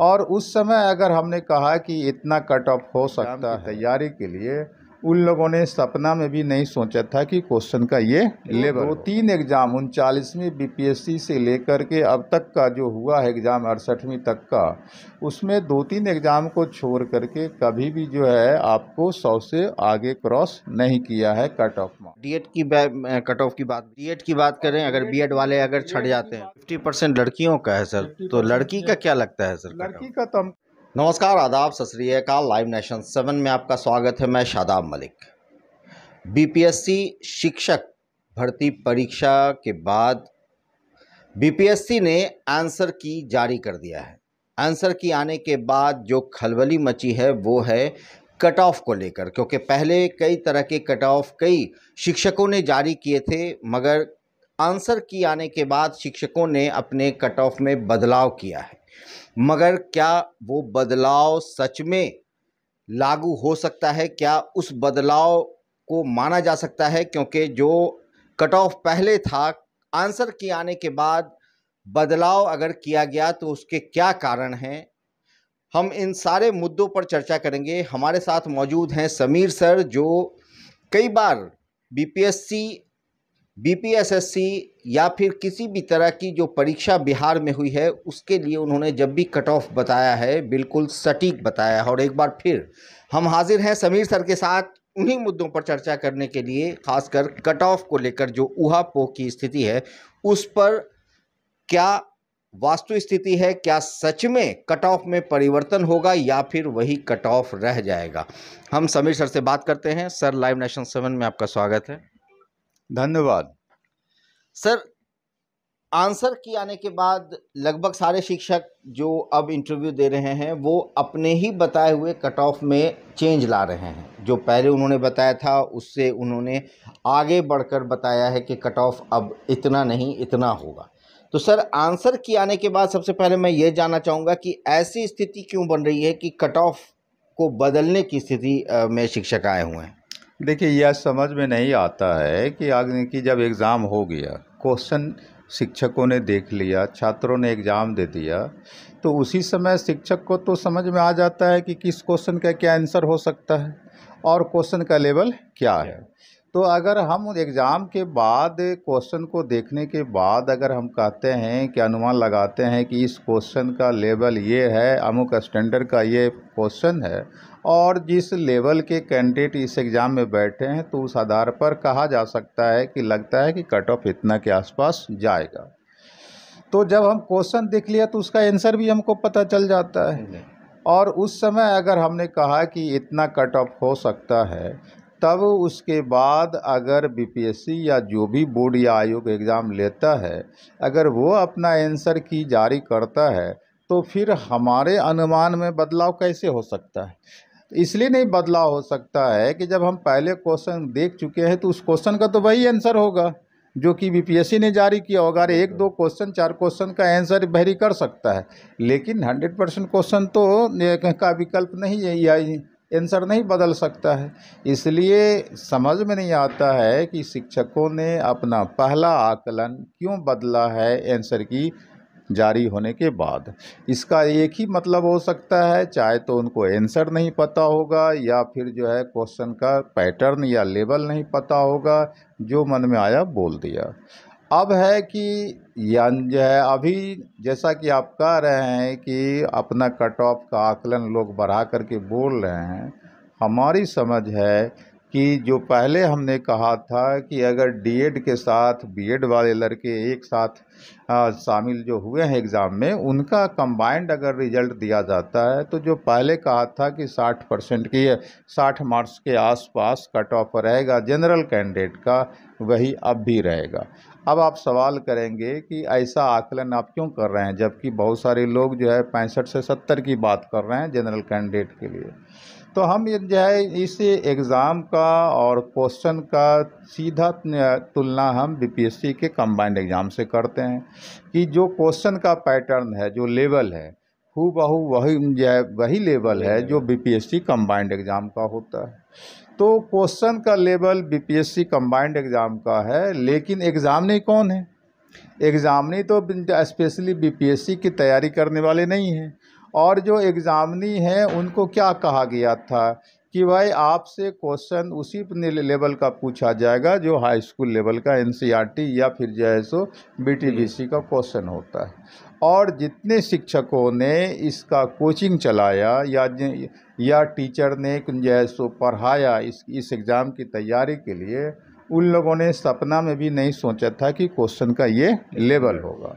और उस समय अगर हमने कहा कि इतना कट ऑफ हो सकता है तैयारी के लिए उन लोगों ने सपना में भी नहीं सोचा था कि क्वेश्चन का ये लेवल दो तीन एग्ज़ाम उनचालीसवीं बीपीएससी से लेकर के अब तक का जो हुआ है एग्ज़ाम अड़सठवीं तक का उसमें दो तीन एग्ज़ाम को छोड़ करके कभी भी जो है आपको सौ से आगे क्रॉस नहीं किया है कट ऑफ में डी की कट ऑफ की बात डी की बात करें अगर बी वाले अगर छट जाते हैं फिफ्टी लड़कियों का है सर तो लड़की का क्या लगता है सर लड़की का तो हम नमस्कार आदाब सत लाइव नेशन सेवन में आपका स्वागत है मैं शादाब मलिक बीपीएससी शिक्षक भर्ती परीक्षा के बाद बीपीएससी ने आंसर की जारी कर दिया है आंसर की आने के बाद जो खलबली मची है वो है कट ऑफ को लेकर क्योंकि पहले कई तरह के कट ऑफ कई शिक्षकों ने जारी किए थे मगर आंसर की आने के बाद शिक्षकों ने अपने कट ऑफ में बदलाव किया है मगर क्या वो बदलाव सच में लागू हो सकता है क्या उस बदलाव को माना जा सकता है क्योंकि जो कट ऑफ पहले था आंसर के आने के बाद बदलाव अगर किया गया तो उसके क्या कारण हैं हम इन सारे मुद्दों पर चर्चा करेंगे हमारे साथ मौजूद हैं समीर सर जो कई बार बीपीएससी बीपीएसएससी या फिर किसी भी तरह की जो परीक्षा बिहार में हुई है उसके लिए उन्होंने जब भी कट ऑफ बताया है बिल्कुल सटीक बताया है और एक बार फिर हम हाजिर हैं समीर सर के साथ उन्हीं मुद्दों पर चर्चा करने के लिए खासकर कट ऑफ को लेकर जो ऊहापोह की स्थिति है उस पर क्या वास्तु स्थिति है क्या सच में कट ऑफ में परिवर्तन होगा या फिर वही कट ऑफ रह जाएगा हम समीर सर से बात करते हैं सर लाइव नेशन सेवन में आपका स्वागत है धन्यवाद सर आंसर की आने के बाद लगभग सारे शिक्षक जो अब इंटरव्यू दे रहे हैं वो अपने ही बताए हुए कट ऑफ में चेंज ला रहे हैं जो पहले उन्होंने बताया था उससे उन्होंने आगे बढ़कर बताया है कि कट ऑफ अब इतना नहीं इतना होगा तो सर आंसर की आने के बाद सबसे पहले मैं ये जानना चाहूँगा कि ऐसी स्थिति क्यों बन रही है कि कट ऑफ को बदलने की स्थिति में शिक्षक आए हुए हैं देखिए यह समझ में नहीं आता है कि आगे की जब एग्ज़ाम हो गया क्वेश्चन शिक्षकों ने देख लिया छात्रों ने एग्ज़ाम दे दिया तो उसी समय शिक्षक को तो समझ में आ जाता है कि किस क्वेश्चन का क्या आंसर हो सकता है और क्वेश्चन का लेवल क्या है तो अगर हम एग्ज़ाम के बाद क्वेश्चन को देखने के बाद अगर हम कहते हैं कि अनुमान लगाते हैं कि इस क्वेश्चन का लेवल ये है अमुक स्टैंडर्ड का ये क्वेश्चन है और जिस लेवल के कैंडिडेट इस एग्ज़ाम में बैठे हैं तो उस आधार पर कहा जा सकता है कि लगता है कि कट ऑफ इतना के आसपास जाएगा तो जब हम क्वेश्चन देख लिया तो उसका आंसर भी हमको पता चल जाता है और उस समय अगर हमने कहा कि इतना कट ऑफ हो सकता है तब उसके बाद अगर बीपीएससी या जो भी बोर्ड या आयोग एग्ज़ाम लेता है अगर वो अपना आंसर की जारी करता है तो फिर हमारे अनुमान में बदलाव कैसे हो सकता है तो इसलिए नहीं बदलाव हो सकता है कि जब हम पहले क्वेश्चन देख चुके हैं तो उस क्वेश्चन का तो वही आंसर होगा जो कि बीपीएससी ने जारी किया होगा अगर एक दो क्वेश्चन चार क्वेश्चन का आंसर भरी कर सकता है लेकिन हंड्रेड परसेंट क्वेश्चन तो का विकल्प नहीं है या आंसर नहीं बदल सकता है इसलिए समझ में नहीं आता है कि शिक्षकों ने अपना पहला आकलन क्यों बदला है आंसर की जारी होने के बाद इसका एक ही मतलब हो सकता है चाहे तो उनको आंसर नहीं पता होगा या फिर जो है क्वेश्चन का पैटर्न या लेवल नहीं पता होगा जो मन में आया बोल दिया अब है कि यान जो है अभी जैसा कि आप कह रहे हैं कि अपना कट ऑफ का आकलन लोग बढ़ा करके बोल रहे हैं हमारी समझ है कि जो पहले हमने कहा था कि अगर डीएड के साथ बीएड वाले लड़के एक साथ शामिल जो हुए हैं एग्ज़ाम में उनका कंबाइंड अगर रिजल्ट दिया जाता है तो जो पहले कहा था कि 60 परसेंट की 60 मार्क्स के आसपास कट ऑफ रहेगा जनरल कैंडिडेट का वही अब भी रहेगा अब आप सवाल करेंगे कि ऐसा आकलन आप क्यों कर रहे हैं जबकि बहुत सारे लोग जो है पैंसठ से सत्तर की बात कर रहे हैं जनरल कैंडिडेट के लिए तो हम जो है इस एग्ज़ाम का और क्वेश्चन का सीधा तुलना हम बीपीएससी के कंबाइंड एग्ज़ाम से करते हैं कि जो क्वेश्चन का पैटर्न है जो लेवल है हु बहु वही जो है वही लेवल है जो बीपीएससी कंबाइंड एग्ज़ाम का होता है तो क्वेश्चन का लेवल बीपीएससी कंबाइंड एग्ज़ाम का है लेकिन एग्ज़ाम नहीं कौन है एग्जाम नहीं तो स्पेशली बीपीएससी की तैयारी करने वाले नहीं हैं और जो एग्ज़ामनी हैं उनको क्या कहा गया था कि भाई आपसे क्वेश्चन उसी लेवल का पूछा जाएगा जो हाई स्कूल लेवल का एनसीईआरटी e या फिर जो है सो बीटीबीसी हम्म। का क्वेश्चन होता है और जितने शिक्षकों ने इसका कोचिंग चलाया या या टीचर ने जो है सो पढ़ाया इस इस एग्ज़ाम की तैयारी के लिए उन लोगों ने सपना में भी नहीं सोचा था कि क्वेश्चन का ये लेवल होगा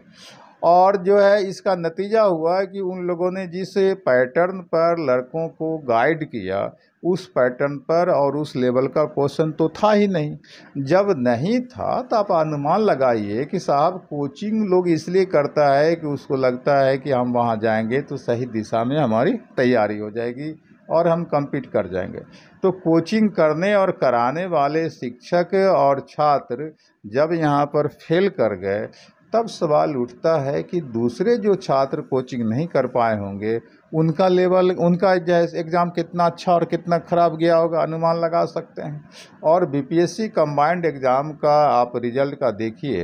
और जो है इसका नतीजा हुआ कि उन लोगों ने जिस पैटर्न पर लड़कों को गाइड किया उस पैटर्न पर और उस लेवल का क्वेश्चन तो था ही नहीं जब नहीं था तो आप अनुमान लगाइए कि साहब कोचिंग लोग इसलिए करता है कि उसको लगता है कि हम वहाँ जाएंगे तो सही दिशा में हमारी तैयारी हो जाएगी और हम कम्पीट कर जाएंगे तो कोचिंग करने और कराने वाले शिक्षक और छात्र जब यहाँ पर फेल कर गए तब सवाल उठता है कि दूसरे जो छात्र कोचिंग नहीं कर पाए होंगे उनका लेवल उनका जैसे एग्ज़ाम कितना अच्छा और कितना ख़राब गया होगा अनुमान लगा सकते हैं और बीपीएससी कंबाइंड एग्ज़ाम का आप रिजल्ट का देखिए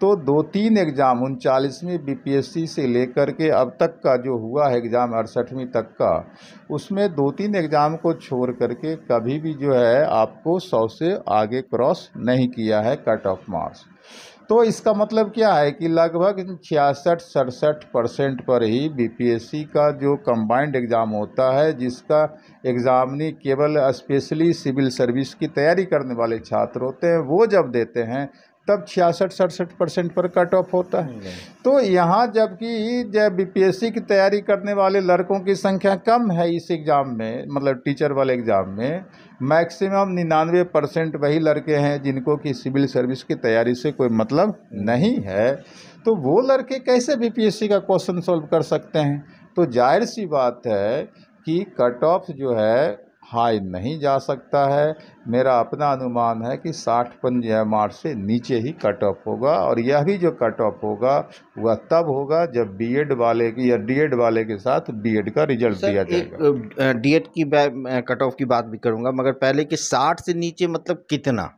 तो दो तीन एग्ज़ाम उनचालीसवीं बीपीएससी से लेकर के अब तक का जो हुआ है एग्ज़ाम अड़सठवीं तक का उसमें दो तीन एग्ज़ाम को छोड़ करके कभी भी जो है आपको सौ से आगे क्रॉस नहीं किया है कट ऑफ मार्क्स तो इसका मतलब क्या है कि लगभग छियासठ सड़सठ परसेंट पर ही बीपीएससी का जो कंबाइंड एग्ज़ाम होता है जिसका एग्ज़ामनी केवल स्पेशली सिविल सर्विस की तैयारी करने वाले छात्र होते हैं वो जब देते हैं तब छियासठ सड़सठ परसेंट पर कट ऑफ होता है तो यहाँ जबकि जब बीपीएससी की तैयारी करने वाले लड़कों की संख्या कम है इस एग्ज़ाम में मतलब टीचर वाले एग्ज़ाम में मैक्सिमम निन्यानवे परसेंट वही लड़के हैं जिनको कि सिविल सर्विस की तैयारी से कोई मतलब नहीं है तो वो लड़के कैसे बीपीएससी का क्वेश्चन सॉल्व कर सकते हैं तो जाहिर सी बात है कि कट ऑफ जो है हाई नहीं जा सकता है मेरा अपना अनुमान है कि साठ पंजा मार्च से नीचे ही कट ऑफ होगा और यह भी जो कट ऑफ होगा वह तब होगा जब बीएड वाले की या डीएड वाले के साथ बीएड का रिजल्ट दिया जाएगा डीएड की कट ऑफ की बात भी करूँगा मगर पहले कि साठ से नीचे मतलब कितना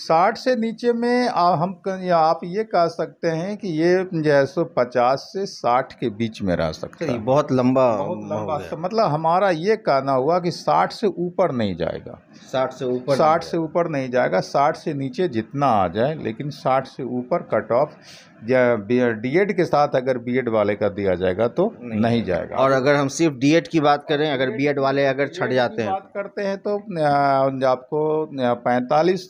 साठ से नीचे में आ, हम आप ये कह सकते हैं कि ये जो है सो पचास से साठ के बीच में रह सकते हैं बहुत लंबा बहुत लंबा मतलब हमारा ये कहना हुआ कि साठ से ऊपर नहीं जाएगा साठ से ऊपर साठ से ऊपर नहीं जाएगा साठ से नीचे जितना आ जाए लेकिन साठ से ऊपर कट ऑफ डी एड के साथ अगर बी एड वाले का दिया जाएगा तो नहीं, नहीं जाएगा और अगर हम सिर्फ डी एड की बात करें अगर बी एड वाले अगर छट जाते हैं बात करते हैं तो आपको पैंतालीस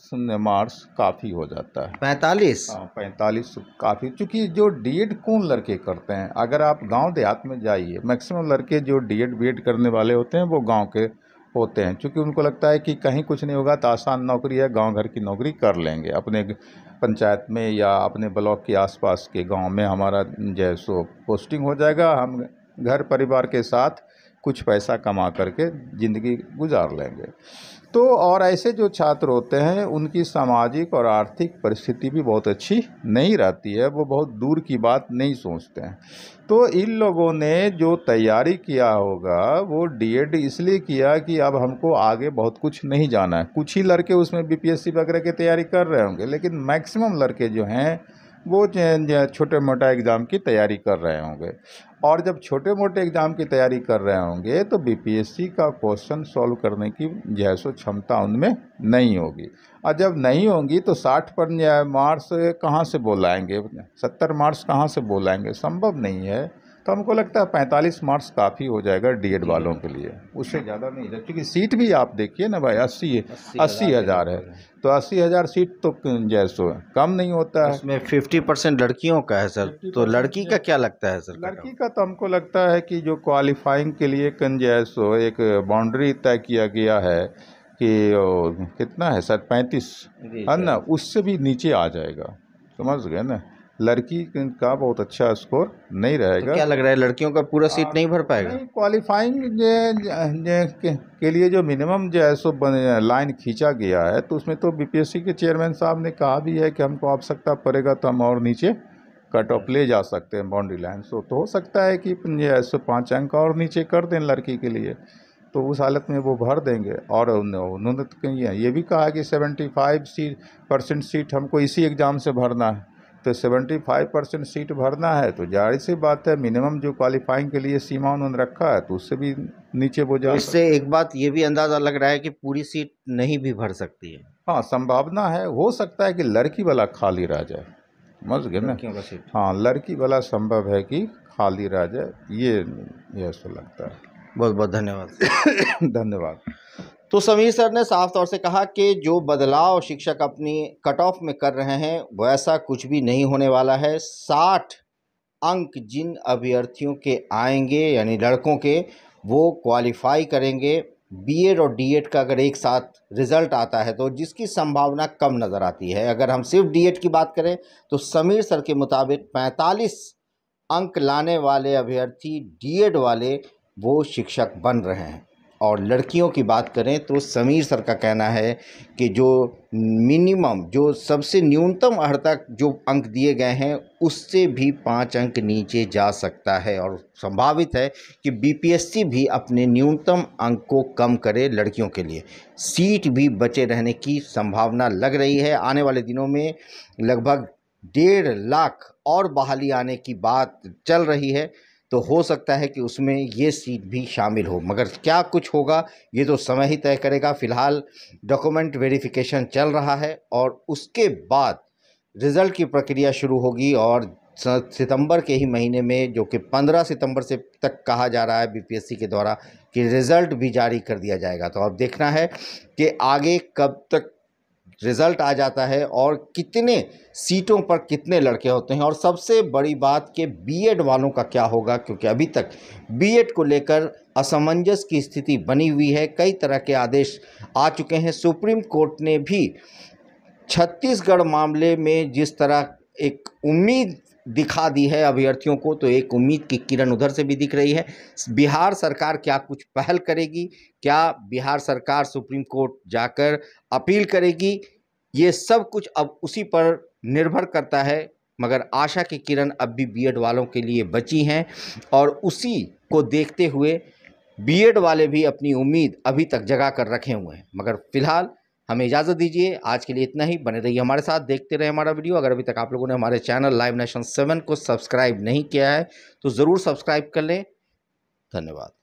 मार्क्स काफ़ी हो जाता है पैंतालीस हाँ, पैंतालीस काफ़ी चूँकि जो डीएड कौन लड़के करते हैं अगर आप गांव देहात में जाइए मैक्सिमम लड़के जो डीएड बीएड करने वाले होते हैं वो गांव के होते हैं चूँकि उनको लगता है कि कहीं कुछ नहीं होगा तो आसान नौकरी है गांव घर की नौकरी कर लेंगे अपने पंचायत में या अपने ब्लॉक के आसपास के गांव में हमारा जो है सो पोस्टिंग हो जाएगा हम घर परिवार के साथ कुछ पैसा कमा करके ज़िंदगी गुजार लेंगे तो और ऐसे जो छात्र होते हैं उनकी सामाजिक और आर्थिक परिस्थिति भी बहुत अच्छी नहीं रहती है वो बहुत दूर की बात नहीं सोचते हैं तो इन लोगों ने जो तैयारी किया होगा वो डीएड इसलिए किया कि अब हमको आगे बहुत कुछ नहीं जाना है कुछ ही लड़के उसमें बीपीएससी वगैरह की तैयारी कर रहे होंगे लेकिन मैक्सिमम लड़के जो हैं वो छोटे मोटा एग्ज़ाम की तैयारी कर रहे होंगे और जब छोटे मोटे एग्ज़ाम की तैयारी कर रहे होंगे तो बीपीएससी का क्वेश्चन सॉल्व करने की जो है सो क्षमता उनमें नहीं होगी और जब नहीं होंगी तो साठ पर मार्क्स कहाँ से बोलाएंगे सत्तर मार्क्स कहाँ से बोलाएंगे संभव नहीं है तो हमको लगता है पैंतालीस मार्क्स काफ़ी हो जाएगा डी वालों के लिए उससे ज़्यादा नहीं क्योंकि सीट भी आप देखिए ना भाई अस्सी अस्सी हज़ार है तो अस्सी हज़ार सीट तो जैसो है कम नहीं होता है इसमें फिफ्टी परसेंट लड़कियों का है सर तो लड़की का क्या लगता है सर लड़की का तो हमको लगता है कि जो क्वालिफाइंग के लिए कन जैसो एक बाउंड्री तय किया गया है कि कितना है सर पैंतीस है ना उससे भी नीचे आ जाएगा समझ गए ना लड़की का बहुत अच्छा स्कोर नहीं तो रहेगा तो क्या लग रहा है लड़कियों का पूरा सीट नहीं भर पाएगा क्वालिफाइंग के, के लिए जो मिनिमम जो है सो लाइन खींचा गया है तो उसमें तो बीपीएससी के चेयरमैन साहब ने कहा भी है कि हमको आवश्यकता पड़ेगा तो हम और नीचे कट ऑफ ले जा सकते हैं बाउंड्री लाइन सो तो हो सकता है कि जो है सो पाँच अंक और नीचे कर दें लड़की के लिए तो उस हालत में वो भर देंगे और उन्होंने तो ये भी कहा कि सेवेंटी फाइव सी परसेंट सीट हमको इसी एग्ज़ाम से भरना है तो 75 परसेंट सीट भरना है तो जाहिर सी बात है मिनिमम जो क्वालिफाइंग के लिए सीमा उन्होंने रखा है तो उससे भी नीचे वो जा तो इससे एक बात ये भी अंदाज़ा लग रहा है कि पूरी सीट नहीं भी भर सकती है हाँ संभावना है हो सकता है कि लड़की वाला खाली रह जाए समझ गए ना हाँ लड़की वाला संभव है कि खाली रह जाए ये ऐसा लगता है बहुत बहुत धन्यवाद धन्यवाद तो समीर सर ने साफ तौर से कहा कि जो बदलाव शिक्षक अपनी कट ऑफ में कर रहे हैं वैसा कुछ भी नहीं होने वाला है साठ अंक जिन अभ्यर्थियों के आएंगे यानी लड़कों के वो क्वालिफाई करेंगे बीएड और डीएड का अगर एक साथ रिज़ल्ट आता है तो जिसकी संभावना कम नज़र आती है अगर हम सिर्फ डीएड की बात करें तो समीर सर के मुताबिक 45 अंक लाने वाले अभ्यर्थी डीएड वाले वो शिक्षक बन रहे हैं और लड़कियों की बात करें तो समीर सर का कहना है कि जो मिनिमम जो सबसे न्यूनतम अर्हता जो अंक दिए गए हैं उससे भी पाँच अंक नीचे जा सकता है और संभावित है कि बीपीएससी भी अपने न्यूनतम अंक को कम करे लड़कियों के लिए सीट भी बचे रहने की संभावना लग रही है आने वाले दिनों में लगभग डेढ़ लाख और बहाली आने की बात चल रही है तो हो सकता है कि उसमें ये सीट भी शामिल हो मगर क्या कुछ होगा ये तो समय ही तय करेगा फ़िलहाल डॉक्यूमेंट वेरिफिकेशन चल रहा है और उसके बाद रिज़ल्ट की प्रक्रिया शुरू होगी और सितंबर के ही महीने में जो कि 15 सितंबर से तक कहा जा रहा है बीपीएससी के द्वारा कि रिज़ल्ट भी जारी कर दिया जाएगा तो अब देखना है कि आगे कब तक रिज़ल्ट आ जाता है और कितने सीटों पर कितने लड़के होते हैं और सबसे बड़ी बात के बीएड वालों का क्या होगा क्योंकि अभी तक बीएड को लेकर असमंजस की स्थिति बनी हुई है कई तरह के आदेश आ चुके हैं सुप्रीम कोर्ट ने भी छत्तीसगढ़ मामले में जिस तरह एक उम्मीद दिखा दी है अभ्यर्थियों को तो एक उम्मीद की किरण उधर से भी दिख रही है बिहार सरकार क्या कुछ पहल करेगी क्या बिहार सरकार सुप्रीम कोर्ट जाकर अपील करेगी ये सब कुछ अब उसी पर निर्भर करता है मगर आशा की किरण अब भी बी वालों के लिए बची हैं और उसी को देखते हुए बीएड वाले भी अपनी उम्मीद अभी तक जगा कर रखे हुए हैं मगर फिलहाल हमें इजाज़त दीजिए आज के लिए इतना ही बने रहिए हमारे साथ देखते रहे हमारा वीडियो अगर अभी तक आप लोगों ने हमारे चैनल लाइव नेशन सेवन को सब्सक्राइब नहीं किया है तो ज़रूर सब्सक्राइब कर लें धन्यवाद